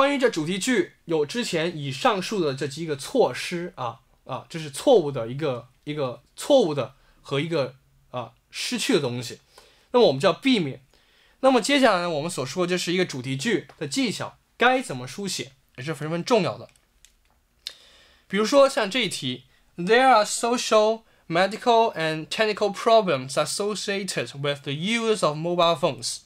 关于这主题句，有之前以上述的这几个措施啊啊，这是错误的一个一个错误的和一个啊失去的东西。那么我们就要避免。那么接下来呢，我们所说就是一个主题句的技巧该怎么书写，也是十分重要的。比如说像这一题，There are social, medical and technical problems associated with the use of mobile phones。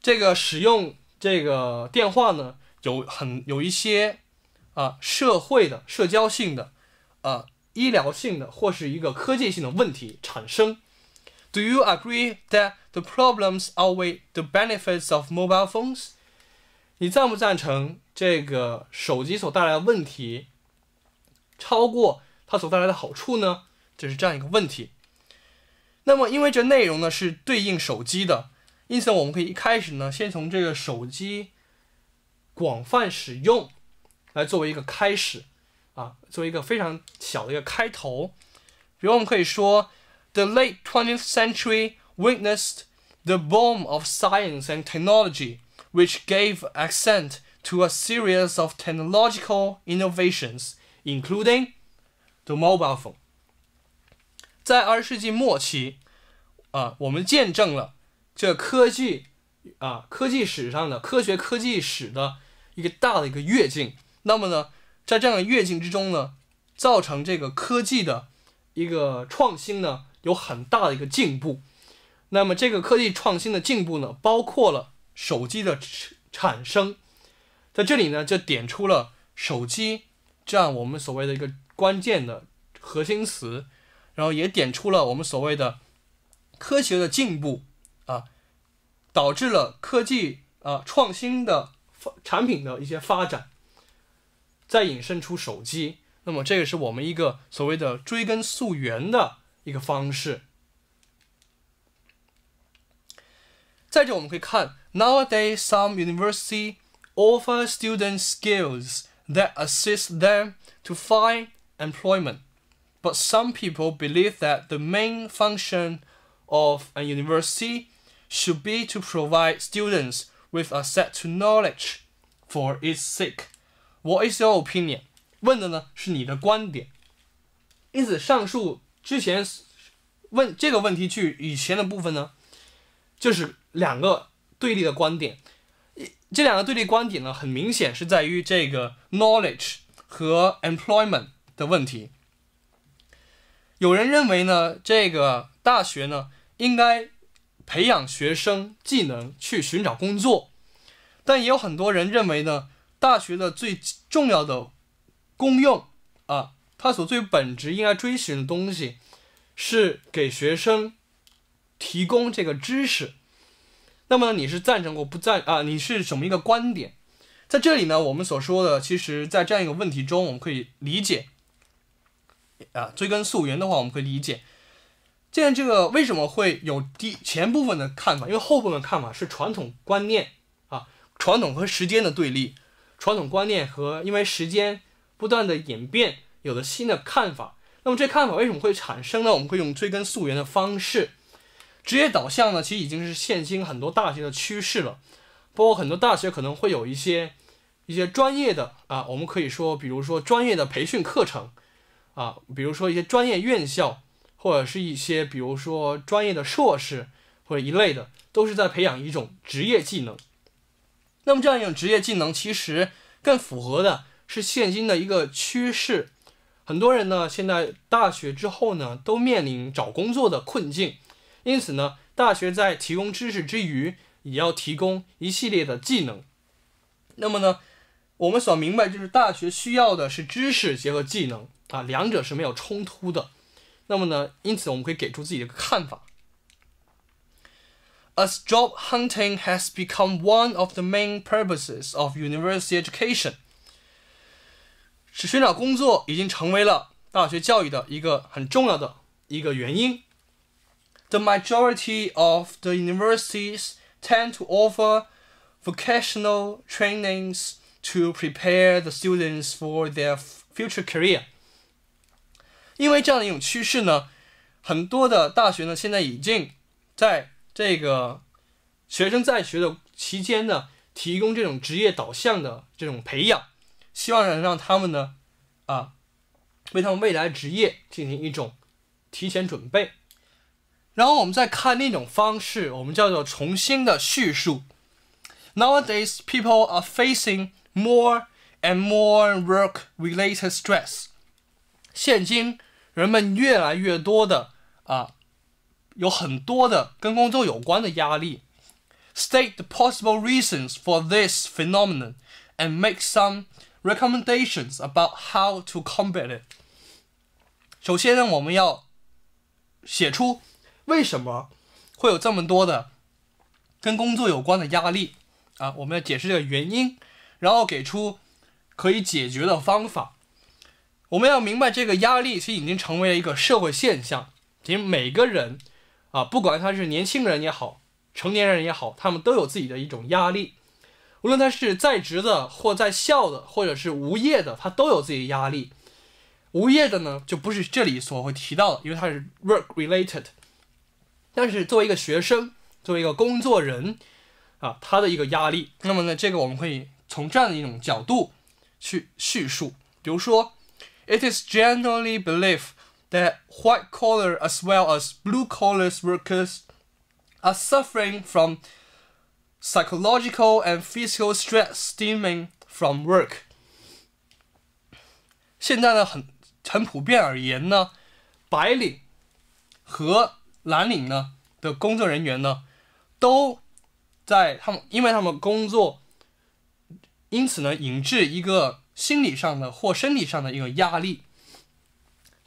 这个使用。这个电话呢，有很有一些，啊，社会的、社交性的，啊，医疗性的，或是一个科技性的问题产生。Do you agree that the problems outweigh the benefits of mobile phones？你赞不赞成这个手机所带来的问题超过它所带来的好处呢？这是这样一个问题。那么，因为这内容呢是对应手机的。因此，我们可以一开始呢，先从这个手机广泛使用来作为一个开始，啊，作为一个非常小的一个开头。比如，我们可以说，The late twentieth century witnessed the boom of science and technology, which gave accent to a series of technological innovations, including the mobile phone. 在二十世纪末期，啊，我们见证了。这科技啊，科技史上的科学科技史的一个大的一个跃进。那么呢，在这样的跃进之中呢，造成这个科技的一个创新呢，有很大的一个进步。那么这个科技创新的进步呢，包括了手机的产生。在这里呢，就点出了手机这样我们所谓的一个关键的核心词，然后也点出了我们所谓的科学的进步。nowadays some university offer students skills that assist them to find employment, but some people believe that the main function of a university should be to provide students with a set t o knowledge, for its sake. What is your opinion? 问的呢是你的观点。因此，上述之前问这个问题去以前的部分呢，就是两个对立的观点。这两个对立观点呢，很明显是在于这个 knowledge 和 employment 的问题。有人认为呢，这个大学呢应该。培养学生技能去寻找工作，但也有很多人认为呢，大学的最重要的功用啊，它所最本质应该追寻的东西是给学生提供这个知识。那么你是赞成或不赞啊？你是什么一个观点？在这里呢，我们所说的，其实在这样一个问题中，我们可以理解啊，追根溯源的话，我们可以理解。现在这个为什么会有第前部分的看法？因为后部分看法是传统观念啊，传统和时间的对立，传统观念和因为时间不断的演变，有了新的看法。那么这看法为什么会产生呢？我们会用追根溯源的方式。职业导向呢，其实已经是现今很多大学的趋势了，包括很多大学可能会有一些一些专业的啊，我们可以说，比如说专业的培训课程啊，比如说一些专业院校。或者是一些，比如说专业的硕士或者一类的，都是在培养一种职业技能。那么这样一种职业技能，其实更符合的是现今的一个趋势。很多人呢，现在大学之后呢，都面临找工作的困境。因此呢，大学在提供知识之余，也要提供一系列的技能。那么呢，我们所明白，就是大学需要的是知识结合技能啊，两者是没有冲突的。那么呢，因此我们可以给出自己的一个看法。As job hunting has become one of the main purposes of university education，是寻找工作已经成为了大学教育的一个很重要的一个原因。The majority of the universities tend to offer vocational trainings to prepare the students for their future career. 因为这样的一种趋势呢，很多的大学呢，现在已经在这个学生在学的期间呢，提供这种职业导向的这种培养，希望能让他们呢，啊，为他们未来职业进行一种提前准备。然后我们再看另一种方式，我们叫做重新的叙述。Nowadays people are facing more and more work-related stress. 现今人们越来越多的啊，有很多的跟工作有关的压力。State the possible reasons for this phenomenon and make some recommendations about how to combat it。首先呢，我们要写出为什么会有这么多的跟工作有关的压力啊，我们要解释这个原因，然后给出可以解决的方法。我们要明白，这个压力其实已经成为了一个社会现象。其实每个人，啊，不管他是年轻人也好，成年人也好，他们都有自己的一种压力。无论他是在职的，或在校的，或者是无业的，他都有自己的压力。无业的呢，就不是这里所会提到的，因为他是 work-related。但是作为一个学生，作为一个工作人，啊，他的一个压力。那么呢，这个我们会从这样的一种角度去叙述，比如说。It is generally believed that white collar as well as blue collar workers are suffering from psychological and physical stress stemming from 现在呢，很很普遍而言呢，白领和蓝领呢的工作人员呢，都在他们因为他们工作，因此呢，引致一个。心理上的或身体上的一个压力，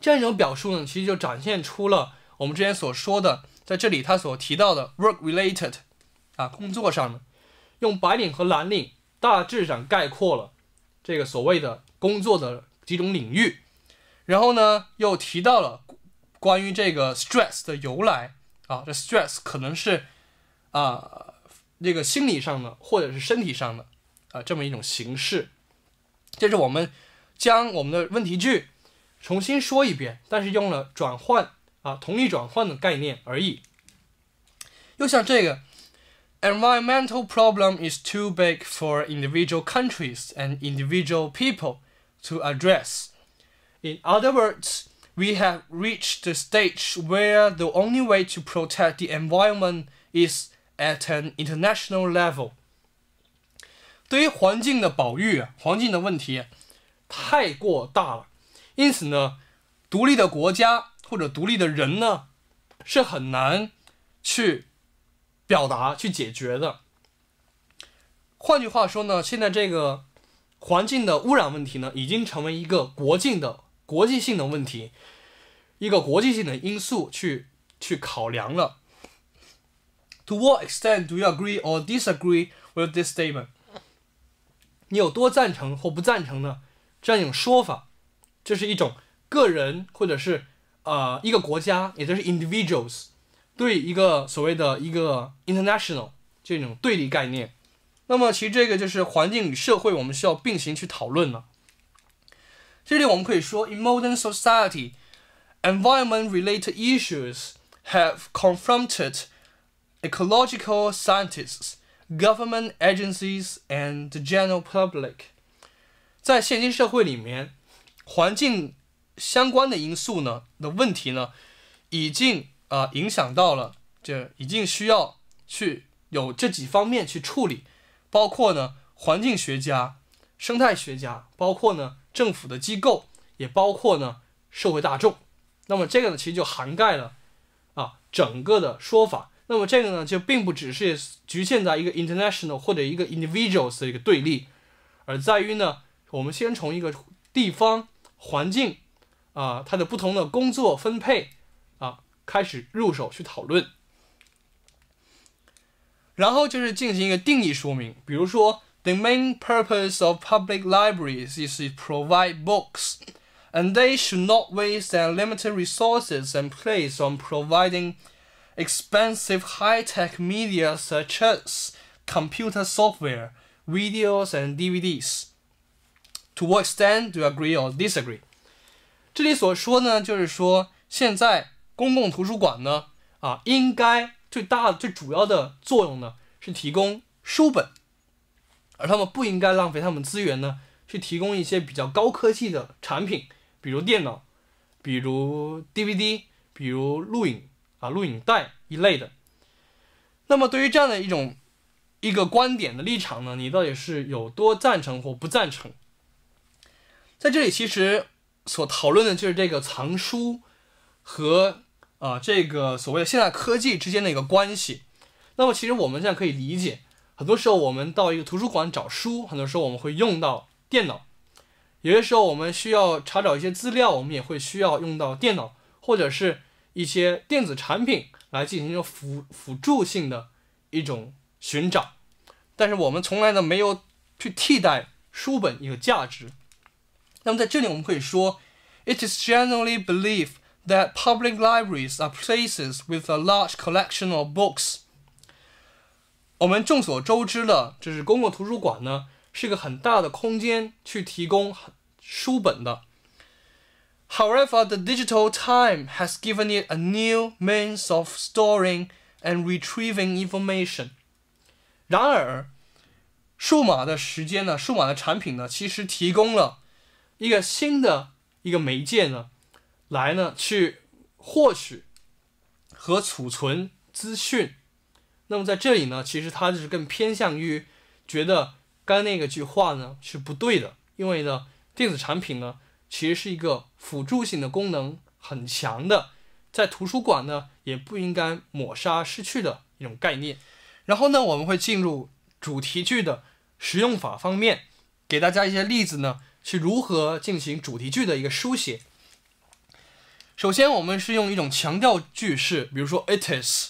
这样一种表述呢，其实就展现出了我们之前所说的，在这里他所提到的 work-related，啊，工作上的，用白领和蓝领大致上概括了这个所谓的工作的几种领域，然后呢，又提到了关于这个 stress 的由来，啊，这 stress 可能是啊，这个心理上的或者是身体上的啊这么一种形式。这是我们将我们的问题句重新说一遍，但是用了转换啊同义转换的概念而已。又像这个，environmental problem is too big for individual countries and individual people to address. In other words, we have reached the stage where the only way to protect the environment is at an international level. 对于环境的保育，环境的问题太过大了，因此呢，独立的国家或者独立的人呢，是很难去表达、去解决的。换句话说呢，现在这个环境的污染问题呢，已经成为一个国际的、国际性的问题，一个国际性的因素去去考量了。To what extent do you agree or disagree with this statement? 你有多赞成或不赞成呢？这样一种说法，这是一种个人或者是呃一个国家，也就是 individuals 对一个所谓的一个 international 这种对立概念。那么其实这个就是环境与社会，我们需要并行去讨论了。这里我们可以说，in modern society, environment-related issues have confronted ecological scientists. Government agencies and the general public，在现今社会里面，环境相关的因素呢的问题呢，已经啊影响到了，这已经需要去有这几方面去处理，包括呢环境学家、生态学家，包括呢政府的机构，也包括呢社会大众。那么这个呢其实就涵盖了啊整个的说法。那么这个呢，就并不只是局限在一个 international 或者一个 individuals 的一个对立，而在于呢，我们先从一个地方环境，啊，它的不同的工作分配，啊，开始入手去讨论，然后就是进行一个定义说明，比如说，the main purpose of public libraries is to provide books，and they should not waste their limited resources and place on providing expensive high-tech media such as computer software, videos and DVDs. To what extent do you agree or disagree? 这里所说呢，就是说现在公共图书馆呢，啊，应该最大最主要的作用呢，是提供书本，而他们不应该浪费他们资源呢，去提供一些比较高科技的产品，比如电脑，比如 DVD，比如录影。啊，录影带一类的。那么，对于这样的一种一个观点的立场呢，你到底是有多赞成或不赞成？在这里，其实所讨论的就是这个藏书和啊这个所谓的现代科技之间的一个关系。那么，其实我们现在可以理解，很多时候我们到一个图书馆找书，很多时候我们会用到电脑；有些时候我们需要查找一些资料，我们也会需要用到电脑，或者是。一些电子产品来进行一种辅辅助性的一种寻找，但是我们从来呢没有去替代书本一个价值。那么在这里我们可以说，It is generally believed that public libraries are places with a large collection of books。我们众所周知的，就是公共图书馆呢是一个很大的空间去提供书本的。However, the digital time has given it a new means of storing and retrieving information. 然而，数码的时间呢，数码的产品呢，其实提供了一个新的一个媒介呢，来呢去获取和储存资讯。那么在这里呢，其实它就是更偏向于觉得刚那个句话呢是不对的，因为呢电子产品呢。其实是一个辅助性的功能很强的，在图书馆呢也不应该抹杀失去的一种概念。然后呢，我们会进入主题句的使用法方面，给大家一些例子呢，是如何进行主题句的一个书写。首先，我们是用一种强调句式，比如说 "It is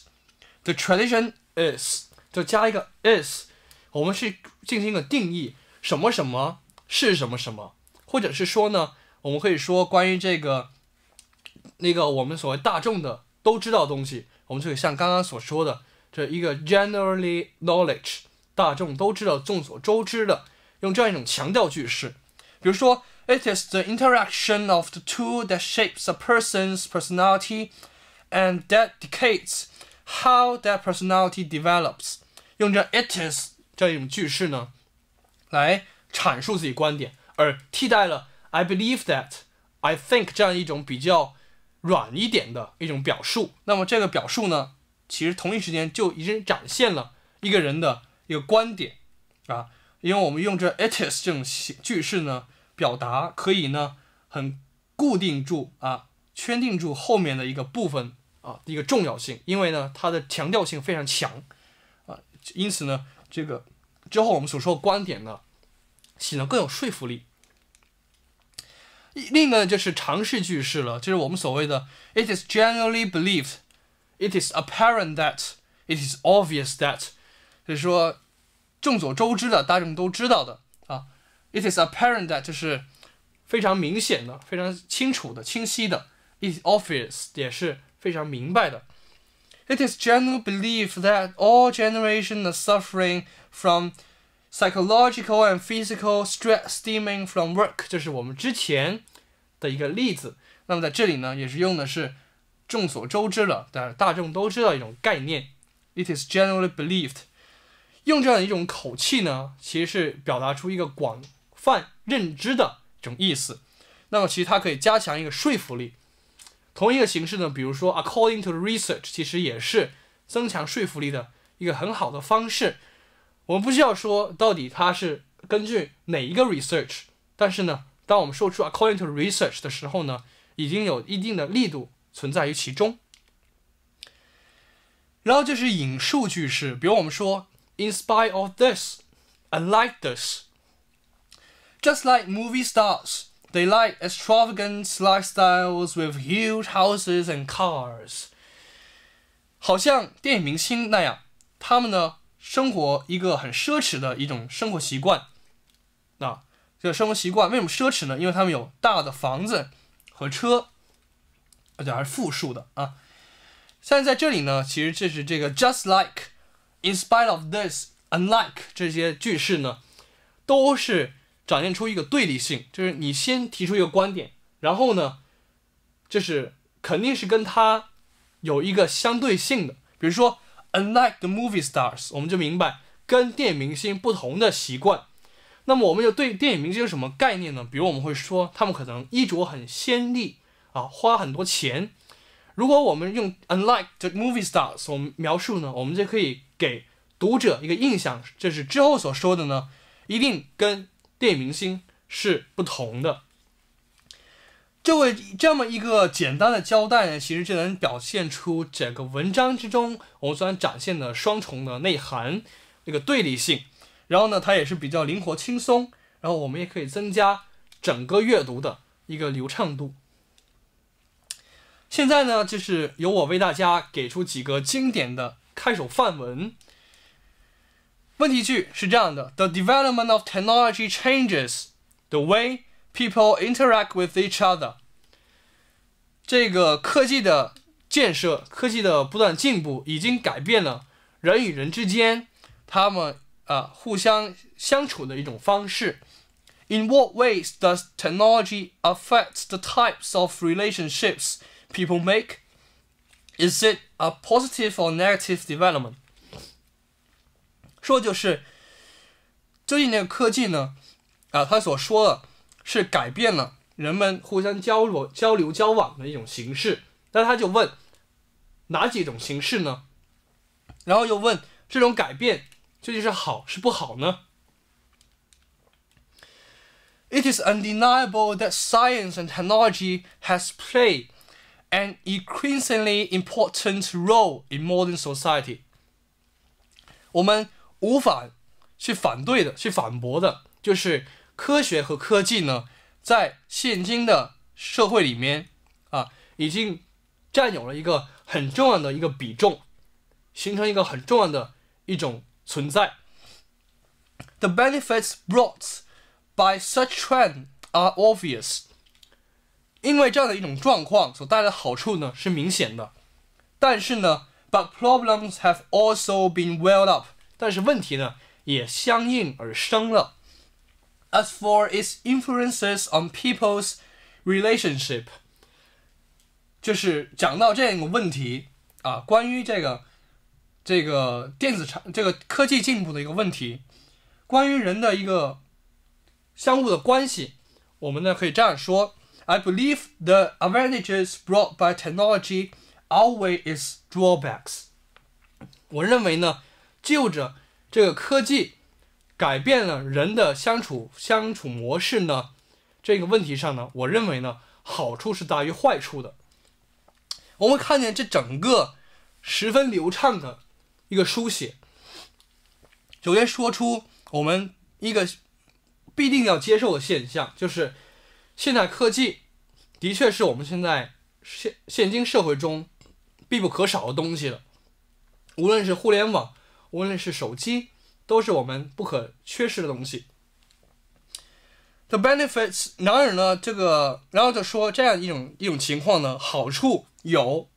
the tradition is"，就加一个 "is"，我们是进行一个定义，什么什么是什么什么，或者是说呢？我们可以说，关于这个，那个我们所谓大众的都知道东西，我们就可以像刚刚所说的，这一个 generally knowledge，大众都知道、众所周知的，用这样一种强调句式，比如说，it is the interaction of the two that shapes a person's personality，and that dictates how that personality develops，用这 it is 这样一种句式呢，来阐述自己观点，而替代了。I believe that, I think 这样一种比较软一点的一种表述，那么这个表述呢，其实同一时间就已经展现了一个人的一个观点啊，因为我们用这 it is 这种句式呢，表达可以呢很固定住啊，圈定住后面的一个部分啊，一个重要性，因为呢它的强调性非常强啊，因此呢这个之后我们所说的观点呢，显得更有说服力。另一个呢就是尝试句式了，就是我们所谓的 "It is generally believed, it is apparent that, it is obvious that"，就是说众所周知的，大众都知道的啊。"It is apparent that" 就是非常明显的、非常清楚的、清晰的。"It is obvious" 也是非常明白的。"It is generally believed that all generations are suffering from" Psychological and physical stress stemming from work，这是我们之前的一个例子。那么在这里呢，也是用的是众所周知了，但大众都知道一种概念。It is generally believed，用这样一种口气呢，其实是表达出一个广泛认知的一种意思。那么其实它可以加强一个说服力。同一个形式呢，比如说 according to the research，其实也是增强说服力的一个很好的方式。我们不需要说到底它是根据哪一个 research，但是呢，当我们说出 according to research 的时候呢，已经有一定的力度存在于其中。然后就是引述句式，比如我们说 in spite of this，and like this，just like movie stars，they like extravagant lifestyles with huge houses and cars。好像电影明星那样，他们呢生活一个很奢侈的一种生活习惯，啊，这生活习惯为什么奢侈呢？因为他们有大的房子和车，而且还是复数的啊。现在在这里呢，其实这是这个 just like，in spite of this，unlike 这些句式呢，都是展现出一个对立性，就是你先提出一个观点，然后呢，就是肯定是跟它有一个相对性的，比如说。Unlike the movie stars，我们就明白跟电影明星不同的习惯。那么，我们就对电影明星有什么概念呢？比如，我们会说他们可能衣着很鲜丽啊，花很多钱。如果我们用 Unlike the movie stars 我们描述呢，我们就可以给读者一个印象，就是之后所说的呢，一定跟电影明星是不同的。这位这么一个简单的交代，呢，其实就能表现出整个文章之中我们虽然展现的双重的内涵，那个对立性。然后呢，它也是比较灵活轻松，然后我们也可以增加整个阅读的一个流畅度。现在呢，就是由我为大家给出几个经典的开首范文。问题句是这样的：The development of technology changes the way. people interact with each other。这个科技的建设、科技的不断进步，已经改变了人与人之间他们啊互相相处的一种方式。In what ways does technology affect the types of relationships people make? Is it a positive or negative development? development？说就是，最近这个科技呢，啊，他所说的是改变了人们互相交流、交流交往的一种形式。那他就问，哪几种形式呢？然后又问，这种改变究竟是好是不好呢？It is undeniable that science and technology has played an increasingly important role in modern society。我们无法去反对的、去反驳的，就是。科学和科技呢，在现今的社会里面啊，已经占有了一个很重要的一个比重，形成一个很重要的一种存在。The benefits brought by such trend are obvious，因为这样的一种状况所带来的好处呢是明显的，但是呢，but problems have also been well up，但是问题呢也相应而生了。as for its influences on people's relationship，就是讲到这个问题啊，关于这个这个电子产这个科技进步的一个问题，关于人的一个相互的关系，我们呢可以这样说：I believe the advantages brought by technology outweigh its drawbacks。我认为呢，就着这个科技。改变了人的相处相处模式呢？这个问题上呢，我认为呢，好处是大于坏处的。我们看见这整个十分流畅的一个书写。首先，说出我们一个必定要接受的现象，就是现代科技的确是我们现在现现今社会中必不可少的东西了。无论是互联网，无论是手机。都是我们不可缺失的东西。The benefits，然而呢，这个，然后就说这样一种一种情况呢，好处有，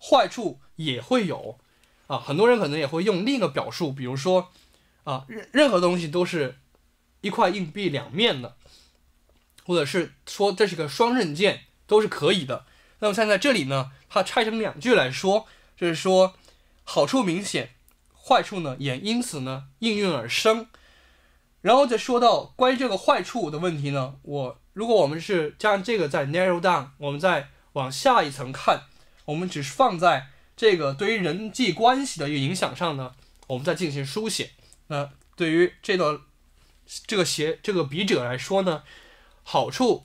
坏处也会有，啊，很多人可能也会用另一个表述，比如说，啊，任任何东西都是一块硬币两面的，或者是说这是个双刃剑，都是可以的。那么现在这里呢，它拆成两句来说，就是说好处明显。坏处呢，也因此呢应运而生。然后再说到关于这个坏处的问题呢，我如果我们是将这个再 narrow down，我们再往下一层看，我们只是放在这个对于人际关系的一个影响上呢，我们再进行书写。那对于这段这个写这个笔者来说呢，好处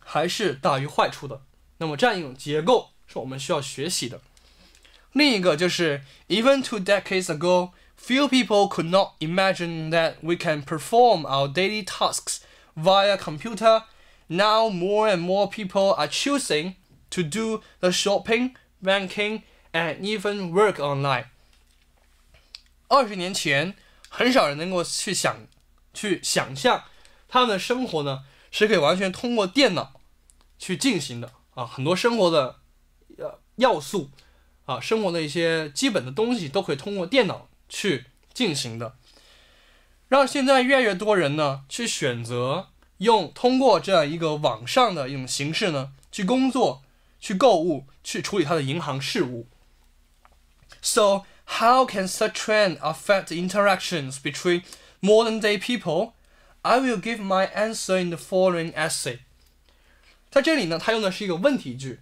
还是大于坏处的。那么这样一种结构是我们需要学习的。另一个就是 Even two decades ago, few people could not imagine that we can perform our daily tasks via computer. Now more and more people are choosing to do the shopping, banking, and even work online. 二十年前，很少人能够去想、去想象他们的生活呢是可以完全通过电脑去进行的啊，很多生活的呃要素啊，生活的一些基本的东西都可以通过电脑去进行的，让现在越来越多人呢去选择用通过这样一个网上的一种形式呢去工作、去购物、去处理他的银行事务。So how can such trend affect the interactions between modern day people? I will give my answer in the following essay。在这里呢，他用的是一个问题句。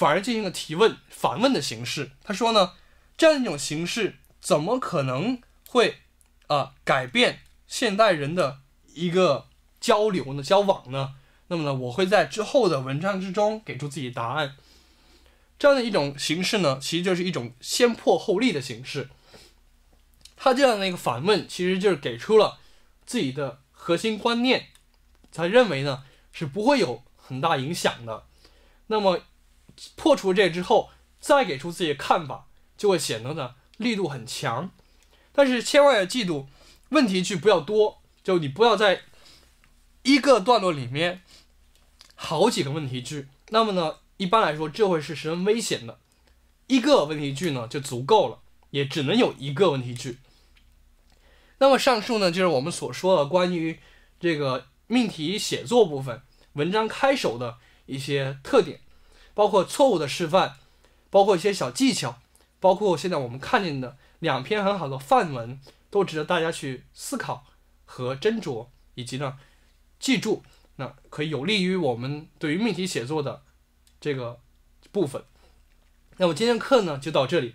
反而进行了提问反问的形式，他说呢，这样一种形式怎么可能会啊改变现代人的一个交流呢交往呢？那么呢，我会在之后的文章之中给出自己答案。这样的一种形式呢，其实就是一种先破后立的形式。他这样的一个反问，其实就是给出了自己的核心观念，他认为呢是不会有很大影响的。那么。破除这之后，再给出自己的看法，就会显得呢力度很强。但是千万要记住，问题句不要多，就你不要在一个段落里面好几个问题句。那么呢，一般来说这会是十分危险的。一个问题句呢就足够了，也只能有一个问题句。那么上述呢就是我们所说的关于这个命题写作部分文章开首的一些特点。包括错误的示范，包括一些小技巧，包括现在我们看见的两篇很好的范文，都值得大家去思考和斟酌，以及呢，记住，那可以有利于我们对于命题写作的这个部分。那么今天课呢，就到这里。